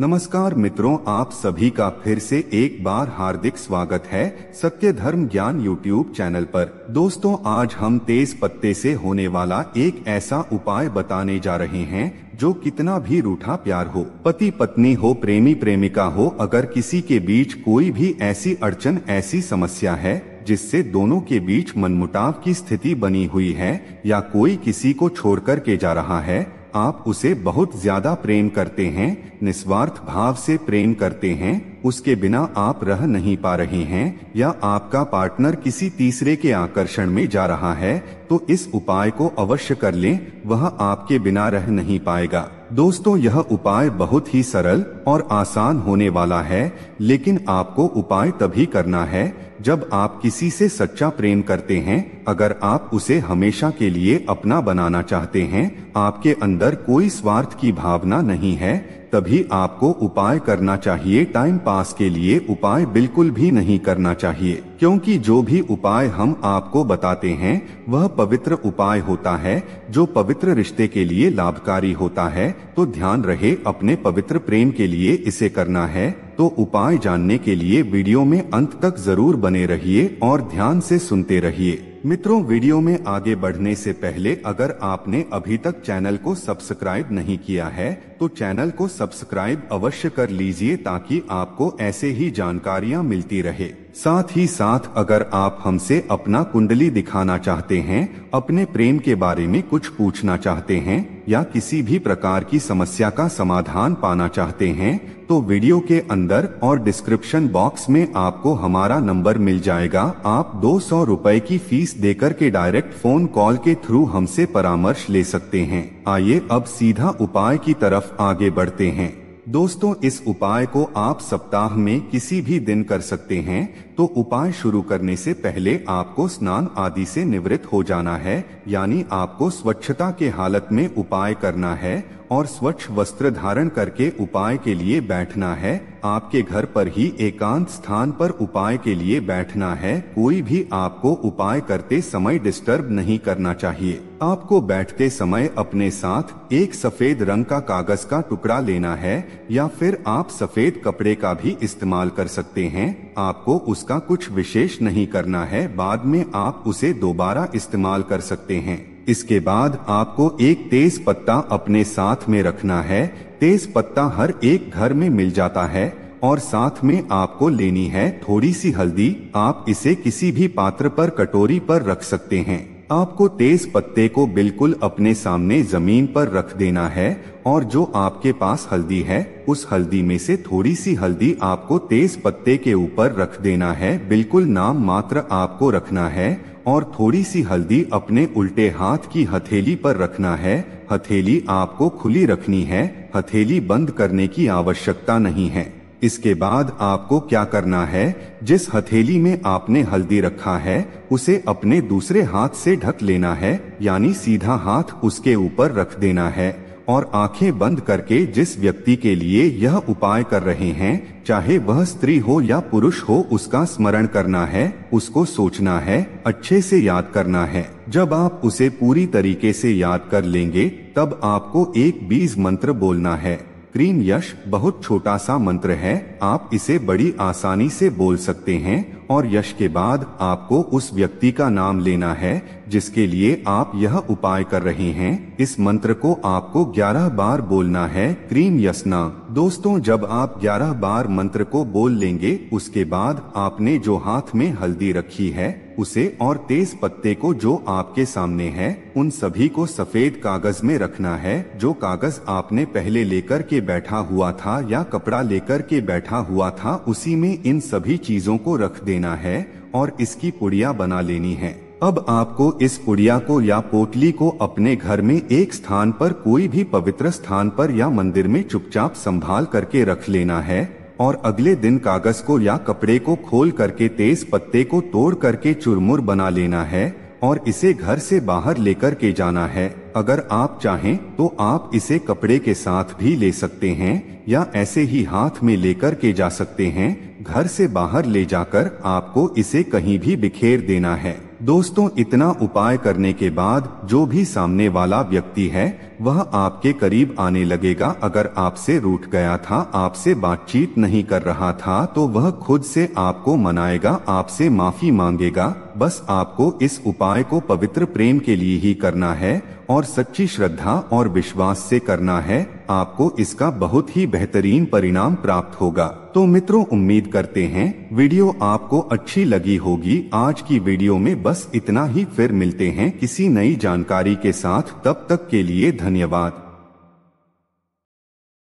नमस्कार मित्रों आप सभी का फिर से एक बार हार्दिक स्वागत है सत्य धर्म ज्ञान यूट्यूब चैनल पर दोस्तों आज हम तेज पत्ते से होने वाला एक ऐसा उपाय बताने जा रहे हैं जो कितना भी रूठा प्यार हो पति पत्नी हो प्रेमी प्रेमिका हो अगर किसी के बीच कोई भी ऐसी अड़चन ऐसी समस्या है जिससे दोनों के बीच मनमुटाव की स्थिति बनी हुई है या कोई किसी को कर के जा रहा है आप उसे बहुत ज्यादा प्रेम करते हैं निस्वार्थ भाव से प्रेम करते हैं उसके बिना आप रह नहीं पा रहे हैं या आपका पार्टनर किसी तीसरे के आकर्षण में जा रहा है तो इस उपाय को अवश्य कर लें वह आपके बिना रह नहीं पाएगा दोस्तों यह उपाय बहुत ही सरल और आसान होने वाला है लेकिन आपको उपाय तभी करना है जब आप किसी से सच्चा प्रेम करते हैं अगर आप उसे हमेशा के लिए अपना बनाना चाहते हैं आपके अंदर कोई स्वार्थ की भावना नहीं है तभी आपको उपाय करना चाहिए टाइम पास के लिए उपाय बिल्कुल भी नहीं करना चाहिए क्योंकि जो भी उपाय हम आपको बताते हैं वह पवित्र उपाय होता है जो पवित्र रिश्ते के लिए लाभकारी होता है तो ध्यान रहे अपने पवित्र प्रेम के लिए इसे करना है तो उपाय जानने के लिए वीडियो में अंत तक जरूर बने रहिए और ध्यान से सुनते रहिए मित्रों वीडियो में आगे बढ़ने से पहले अगर आपने अभी तक चैनल को सब्सक्राइब नहीं किया है तो चैनल को सब्सक्राइब अवश्य कर लीजिए ताकि आपको ऐसे ही जानकारियाँ मिलती रहे साथ ही साथ अगर आप हमसे अपना कुंडली दिखाना चाहते हैं अपने प्रेम के बारे में कुछ पूछना चाहते हैं या किसी भी प्रकार की समस्या का समाधान पाना चाहते हैं तो वीडियो के अंदर और डिस्क्रिप्शन बॉक्स में आपको हमारा नंबर मिल जाएगा आप दो सौ रूपए की फीस देकर के डायरेक्ट फोन कॉल के थ्रू हमसे परामर्श ले सकते हैं आइए अब सीधा उपाय की तरफ आगे बढ़ते हैं दोस्तों इस उपाय को आप सप्ताह में किसी भी दिन कर सकते हैं तो उपाय शुरू करने से पहले आपको स्नान आदि से निवृत्त हो जाना है यानी आपको स्वच्छता के हालत में उपाय करना है और स्वच्छ वस्त्र धारण करके उपाय के लिए बैठना है आपके घर पर ही एकांत स्थान पर उपाय के लिए बैठना है कोई भी आपको उपाय करते समय डिस्टर्ब नहीं करना चाहिए आपको बैठते समय अपने साथ एक सफेद रंग का कागज का टुकड़ा लेना है या फिर आप सफेद कपड़े का भी इस्तेमाल कर सकते हैं आपको उसका कुछ विशेष नहीं करना है बाद में आप उसे दोबारा इस्तेमाल कर सकते हैं इसके बाद आपको एक तेज पत्ता अपने साथ में रखना है तेज पत्ता हर एक घर में मिल जाता है और साथ में आपको लेनी है थोड़ी सी हल्दी आप इसे किसी भी पात्र पर कटोरी पर रख सकते हैं आपको तेज पत्ते को बिल्कुल अपने सामने जमीन पर रख देना है और जो आपके पास हल्दी है उस हल्दी में से थोड़ी सी हल्दी आपको तेज पत्ते के ऊपर रख देना है बिल्कुल नाम मात्र आपको रखना है और थोड़ी सी हल्दी अपने उल्टे हाथ की हथेली पर रखना है हथेली आपको खुली रखनी है हथेली बंद करने की आवश्यकता नहीं है इसके बाद आपको क्या करना है जिस हथेली में आपने हल्दी रखा है उसे अपने दूसरे हाथ से ढक लेना है यानी सीधा हाथ उसके ऊपर रख देना है और आंखें बंद करके जिस व्यक्ति के लिए यह उपाय कर रहे हैं चाहे वह स्त्री हो या पुरुष हो उसका स्मरण करना है उसको सोचना है अच्छे से याद करना है जब आप उसे पूरी तरीके से याद कर लेंगे तब आपको एक बीज मंत्र बोलना है क्रीम यश बहुत छोटा सा मंत्र है आप इसे बड़ी आसानी से बोल सकते हैं और यश के बाद आपको उस व्यक्ति का नाम लेना है जिसके लिए आप यह उपाय कर रहे हैं इस मंत्र को आपको 11 बार बोलना है क्रीम यसना दोस्तों जब आप 11 बार मंत्र को बोल लेंगे उसके बाद आपने जो हाथ में हल्दी रखी है उसे और तेज पत्ते को जो आपके सामने है उन सभी को सफेद कागज में रखना है जो कागज आपने पहले लेकर के बैठा हुआ था या कपड़ा लेकर के बैठा हुआ था उसी में इन सभी चीजों को रख दे लेना है और इसकी पुड़िया बना लेनी है अब आपको इस पुड़िया को या पोटली को अपने घर में एक स्थान पर कोई भी पवित्र स्थान पर या मंदिर में चुपचाप संभाल करके रख लेना है और अगले दिन कागज को या कपड़े को खोल करके तेज पत्ते को तोड़ करके चुरमुर बना लेना है और इसे घर से बाहर लेकर के जाना है अगर आप चाहें तो आप इसे कपड़े के साथ भी ले सकते हैं या ऐसे ही हाथ में लेकर के जा सकते हैं घर से बाहर ले जाकर आपको इसे कहीं भी बिखेर देना है दोस्तों इतना उपाय करने के बाद जो भी सामने वाला व्यक्ति है वह आपके करीब आने लगेगा अगर आपसे रूठ गया था आपसे बातचीत नहीं कर रहा था तो वह खुद से आपको मनाएगा आपसे माफी मांगेगा बस आपको इस उपाय को पवित्र प्रेम के लिए ही करना है और सच्ची श्रद्धा और विश्वास से करना है आपको इसका बहुत ही बेहतरीन परिणाम प्राप्त होगा तो मित्रों उम्मीद करते हैं वीडियो आपको अच्छी लगी होगी आज की वीडियो में बस इतना ही फिर मिलते हैं किसी नई जानकारी के साथ तब तक के लिए धन्यवाद